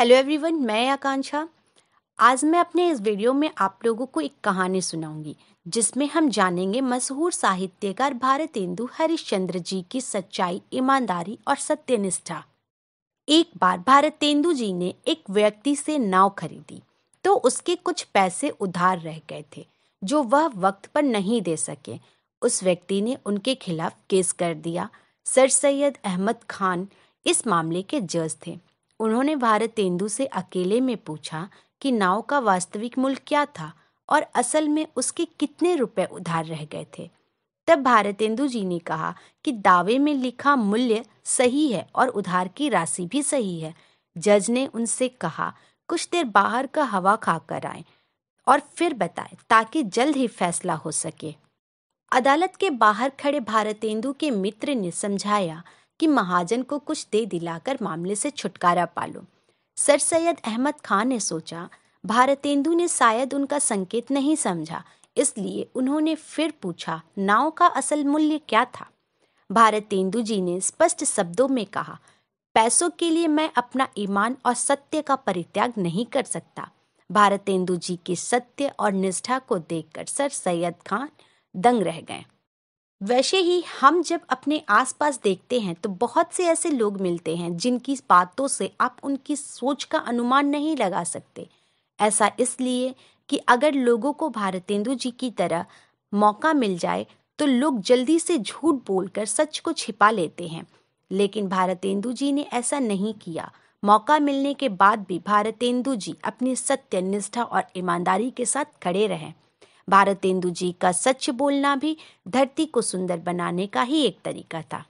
hello everyone मैं आकांक्षा आज मैं अपने इस वीडियो में आप लोगों को एक कहानी सुनाऊंगी जिसमें हम जानेंगे मशहूर साहित्यकार भारतेंदु हरिश्चंद्र जी की सच्चाई ईमानदारी और सत्यनिष्ठा एक बार भारतेंदु जी ने एक व्यक्ति से नाव खरीदी तो उसके कुछ पैसे उधार रह गए थे जो वह वक्त पर नहीं दे सके उस व्यक्ति ने उनके खिलाफ केस कर दिया सर सैयद अहमद खान इस मामले के जज थे उन्होंने भारत तेंदु से अकेले में पूछा कि नाव का वास्तविक मूल्य क्या था और असल में उसके कितने रुपए उधार रह गए थे तब भारतेंदु जी ने कहा कि दावे में लिखा मूल्य सही है और उधार की राशि भी सही है जज ने उनसे कहा कुछ देर बाहर का हवा खाकर आए और फिर बताए ताकि जल्द ही फैसला हो सके अदालत के बाहर खड़े भारतेंदु के मित्र ने समझाया कि महाजन को कुछ दे दिलाकर मामले से छुटकारा पा लो सर सैयद अहमद खान ने सोचा भारतेंदु ने शायद उनका संकेत नहीं समझा इसलिए उन्होंने फिर पूछा नाव का असल मूल्य क्या था भारतेंदु जी ने स्पष्ट शब्दों में कहा पैसों के लिए मैं अपना ईमान और सत्य का परित्याग नहीं कर सकता भारतेंदु जी के सत्य और निष्ठा को देखकर सर सैयद खान दंग रह गए वैसे ही हम जब अपने आसपास देखते हैं तो बहुत से ऐसे लोग मिलते हैं जिनकी बातों से आप उनकी सोच का अनुमान नहीं लगा सकते ऐसा इसलिए कि अगर लोगों को भारतेंदु जी की तरह मौका मिल जाए तो लोग जल्दी से झूठ बोलकर सच को छिपा लेते हैं लेकिन भारतेंदु जी ने ऐसा नहीं किया मौका मिलने के बाद भी भारतेंदु जी अपनी सत्य निष्ठा और ईमानदारी के साथ खड़े रहें भारतेंदु जी का सच बोलना भी धरती को सुंदर बनाने का ही एक तरीका था